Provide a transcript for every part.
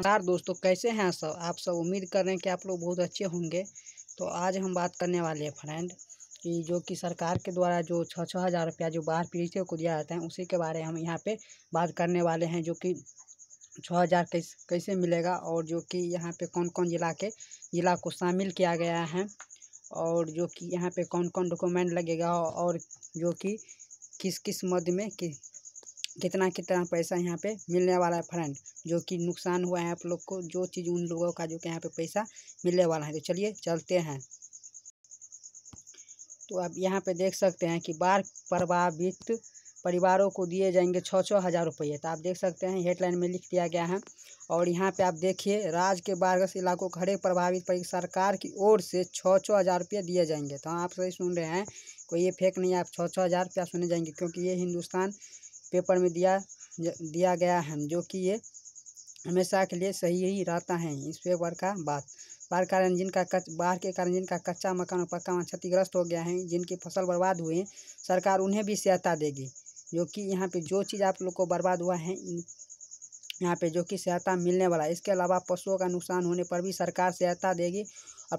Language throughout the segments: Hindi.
नमस्कार दोस्तों कैसे हैं सब आप सब उम्मीद कर रहे हैं कि आप लोग बहुत अच्छे होंगे तो आज हम बात करने वाले हैं फ्रेंड कि जो कि सरकार के द्वारा जो छः छः हज़ार रुपया जो बाहर पीड़ितों को दिया जाता है उसी के बारे में हम यहाँ पे बात करने वाले हैं जो कि छः हज़ार कैसे मिलेगा और जो कि यहाँ पर कौन कौन ज़िला के ज़िला को शामिल किया गया है और जो कि यहाँ पर कौन कौन डॉक्यूमेंट लगेगा और जो कि किस किस मद में कि, कितना कितना पैसा यहाँ पे मिलने वाला है फ्रेंड जो कि नुकसान हुआ है आप लोग को जो चीज़ उन लोगों का जो कि यहाँ पे पैसा मिलने वाला है तो चलिए चलते हैं तो आप यहाँ पे देख सकते हैं कि बाढ़ प्रभावित परिवारों को दिए जाएंगे छः छः हज़ार रुपये तो आप देख सकते हैं हेडलाइन में लिख दिया गया है और यहाँ पे आप देखिए राज्य के बाढ़ग्रस्त इलाकों को हरेक प्रभावित पर सरकार की ओर से छः छः हज़ार रुपये दिए जाएंगे तो आप सही सुन रहे हैं कोई ये फेक नहीं है आप छः छः हज़ार रुपया सुने जाएंगे क्योंकि ये हिंदुस्तान पेपर में दिया दिया गया है जो कि ये हमेशा के लिए सही ही रहता है इस पेपर का बात बाढ़ कारण जिनका कच बाढ़ के कारण जिनका कच्चा मकान और पक्का मकान क्षतिग्रस्त हो गया है जिनकी फसल बर्बाद हुई सरकार उन्हें भी सहायता देगी जो कि यहाँ पे जो चीज़ आप लोग को बर्बाद हुआ है यहाँ पे जो कि सहायता मिलने वाला है इसके अलावा पशुओं का नुकसान होने पर भी सरकार सहायता देगी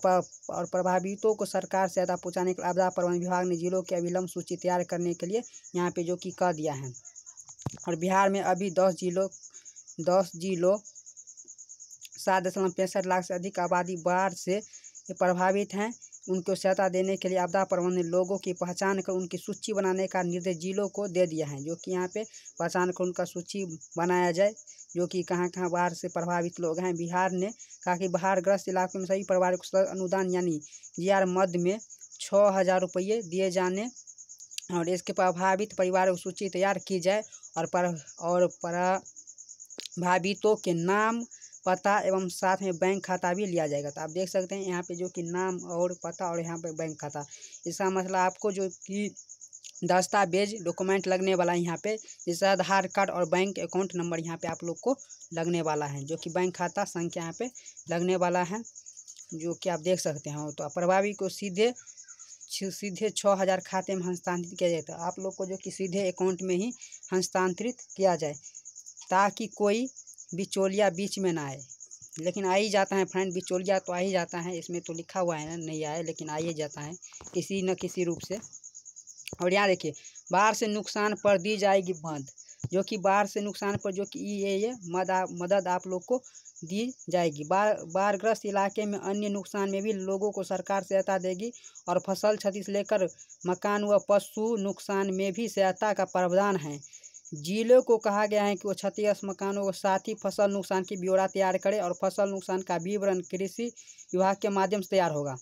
और और प्रभावितों को सरकार सहायता पहुँचाने के लिए आपदा प्रबंधन विभाग ने जिलों के अविलंब सूची तैयार करने के लिए यहाँ पे जो कि कह दिया है और बिहार में अभी दस जिलों दस जिलों सात दशमलव पैंसठ लाख से अधिक आबादी बाढ़ से प्रभावित हैं उनको सहायता देने के लिए आपदा प्रबंधन ने लोगों की पहचान कर उनकी सूची बनाने का निर्देश जिलों को दे दिया है जो कि यहाँ पे पहचान कर उनका सूची बनाया जाए जो कि कहाँ कहाँ बाढ़ से प्रभावित लोग हैं बिहार ने कहा कि बाढ़ग्रस्त इलाकों में सभी परिवार को अनुदान यानी जी आर मद में छः हज़ार रुपये दिए जाने और इसके प्रभावित परिवार की सूची तैयार की जाए और पर और प्रभावितों के नाम पता एवं साथ में बैंक खाता भी लिया जाएगा तो आप देख सकते हैं यहाँ पे जो कि नाम और पता और यहाँ पे बैंक खाता इसका मतलब आपको जो कि दस्तावेज डॉक्यूमेंट लगने वाला है यहाँ पे जैसे आधार कार्ड और बैंक अकाउंट नंबर यहाँ पे आप लोग को लगने वाला है जो कि बैंक खाता संख्या यहाँ पे लगने वाला है जो कि आप देख सकते हैं तो प्रभावी को सीधे सीधे छः हज़ार खाते में हस्तांतरित किया जाए तो आप लोग को जो कि सीधे अकाउंट में ही हस्तांतरित किया जाए ताकि कोई बिचौलिया बीच में ना आए लेकिन आ ही जाता है फ्रेंड बिचौलिया तो आ ही जाता है इसमें तो लिखा हुआ है ना नहीं आए लेकिन आ ही जाता है किसी न किसी रूप से और यहाँ देखिए बाहर से नुकसान पर दी जाएगी बंद जो कि बाढ़ से नुकसान पर जो कि ये ये मदा, मदद आप लोग को दी जाएगी बाढ़ बाढ़ग्रस्त इलाके में अन्य नुकसान में भी लोगों को सरकार सहायता देगी और फसल क्षति से लेकर मकान व पशु नुकसान में भी सहायता का प्रावधान है जिलों को कहा गया है कि वो क्षतिग्रस्त मकानों के साथ ही फसल नुकसान की ब्यौरा तैयार करें और फसल नुकसान का विवरण कृषि विभाग के माध्यम से तैयार होगा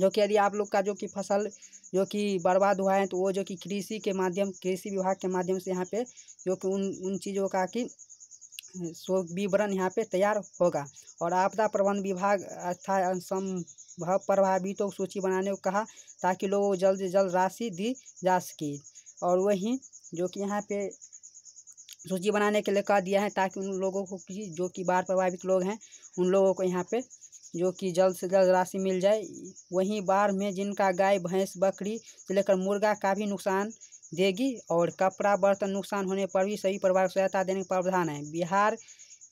जो कि यदि आप लोग का जो कि फसल जो कि बर्बाद हुआ है तो वो जो कि कृषि के माध्यम कृषि विभाग के माध्यम से यहाँ पे जो कि उन उन चीज़ों का कि सो विवरण यहाँ पे तैयार होगा और आपदा प्रबंध विभाग अर्थात संभव प्रभावितों सूची बनाने को कहा ताकि लोगों को जल्द से जल्द राशि दी जा सके और वहीं जो कि यहाँ पे सूची बनाने के लिए कहा दिया है ताकि उन लोगों को जो कि बाढ़ प्रभावित लोग हैं उन लोगों को यहाँ पर जो कि जल्द से जल्द राशि मिल जाए वहीं बाढ़ में जिनका गाय भैंस बकरी से लेकर मुर्गा का भी नुकसान देगी और कपड़ा बर्तन नुकसान होने पर भी सभी परिवार को सहायता देने का प्रावधान है बिहार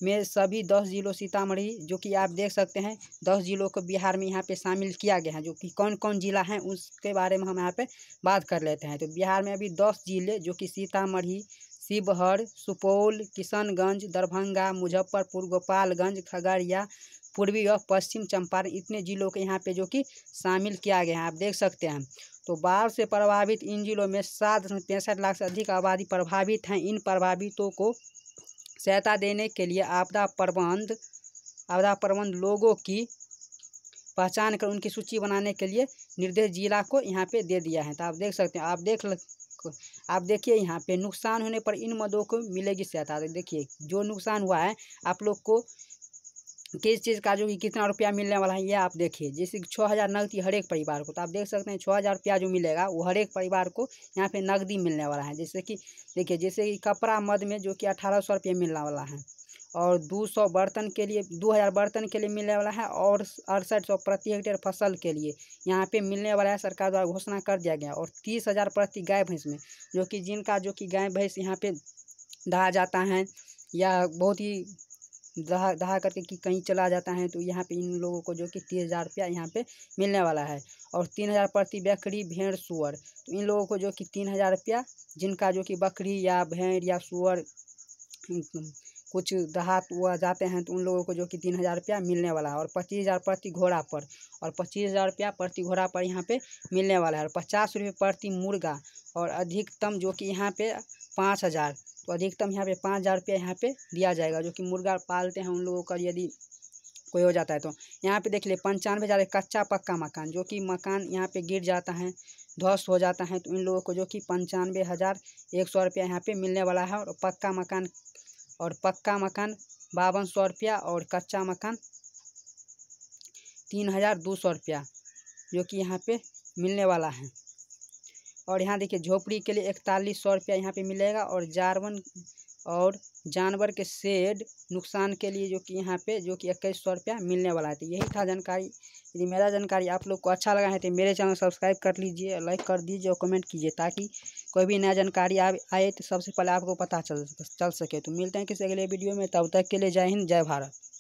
में सभी दस जिलों सीतामढ़ी जो कि आप देख सकते हैं दस जिलों को बिहार में यहाँ पे शामिल किया गया है जो कि कौन कौन ज़िला हैं उसके बारे में हम यहाँ पे बात कर लेते हैं तो बिहार में अभी दस जिले जो कि सीतामढ़ी शिवहर सुपौल किशनगंज दरभंगा मुजफ्फरपुर गोपालगंज खगड़िया पूर्वी और पश्चिम चंपारण इतने जिलों के यहाँ पे जो कि शामिल किया गया है आप देख सकते हैं तो बाढ़ से प्रभावित इन जिलों में सात दशमलव पैंसठ लाख से अधिक आबादी प्रभावित हैं इन प्रभावितों को सहायता देने के लिए आपदा प्रबंध आपदा प्रबंध लोगों की पहचान कर उनकी सूची बनाने के लिए निर्देश जिला को यहाँ पे दे दिया है तो आप देख सकते हैं आप देख आप देखिए यहाँ पे नुकसान होने पर इन मदों को मिलेगी सहायता देखिए जो नुकसान हुआ है आप लोग को किस चीज़ का जो कि कितना रुपया मिलने वाला है ये आप देखिए जैसे कि छः हज़ार नकदी हर एक परिवार को तो आप देख सकते हैं छः हज़ार रुपया जो मिलेगा वो हर एक परिवार को यहाँ पे नकदी मिलने वाला है जैसे कि देखिए जैसे कि कपड़ा मद में जो कि अठारह सौ रुपये मिलने वाला है और दो सौ बर्तन के लिए दो हज़ार बर्तन के लिए मिलने वाला है और अड़सठ सौ प्रति हेक्टेयर फसल के लिए यहाँ पे मिलने वाला है सरकार द्वारा घोषणा कर दिया गया और तीस हज़ार प्रति गाय भैंस में जो कि जिनका जो कि गाय भैंस यहाँ पे दहा जाता है या बहुत ही दहा दहा करके कि कहीं चला जाता है तो यहाँ पे इन लोगों को जो कि तीस हज़ार रुपया यहाँ पे मिलने वाला है और तीन हज़ार प्रति बकरी भेड़ सुअर तो इन लोगों को जो कि तीन हज़ार रुपया जिनका जो कि बकरी या भेड़ या सुअर कुछ देहात हुआ जाते हैं तो उन लोगों को जो कि तीन हज़ार रुपया मिलने वाला है और पच्चीस हज़ार प्रति घोड़ा पर और पच्चीस हज़ार रुपया प्रति घोड़ा पर यहाँ पे मिलने वाला है और पचास रुपये प्रति मुर्गा और अधिकतम जो कि यहाँ पे पाँच हज़ार तो अधिकतम यहाँ पे पाँच हज़ार रुपया यहाँ पे दिया जाएगा जो कि मुर्गा पालते हैं उन लोगों का यदि कोई हो जाता है तो यहाँ पर देख लिए पंचानवे हज़ार कच्चा पक्का मकान जो कि मकान यहाँ पे गिर जाता है ध्वस्त हो जाता है तो इन लोगों को जो कि पंचानवे हज़ार एक सौ रुपया यहाँ पे मिलने वाला है और पक्का मकान और पक्का मकान बावन सौ रुपया और कच्चा मकान तीन हज़ार दो सौ रुपया जो कि यहाँ पे मिलने वाला है और यहाँ देखिए झोपड़ी के लिए इकतालीस सौ रुपया यहाँ पे मिलेगा और जारवन और जानवर के शेड नुकसान के लिए जो कि यहाँ पे जो कि इक्कीस सौ रुपया मिलने वाला है तो यही था जानकारी यदि मेरा जानकारी आप लोग को अच्छा लगा है तो मेरे चैनल सब्सक्राइब कर लीजिए लाइक कर दीजिए और कमेंट कीजिए ताकि कोई भी नया जानकारी आए तो सबसे पहले आपको पता चल चल सके तो मिलते हैं किसी अगले वीडियो में तब तक के लिए जय हिंद जय भारत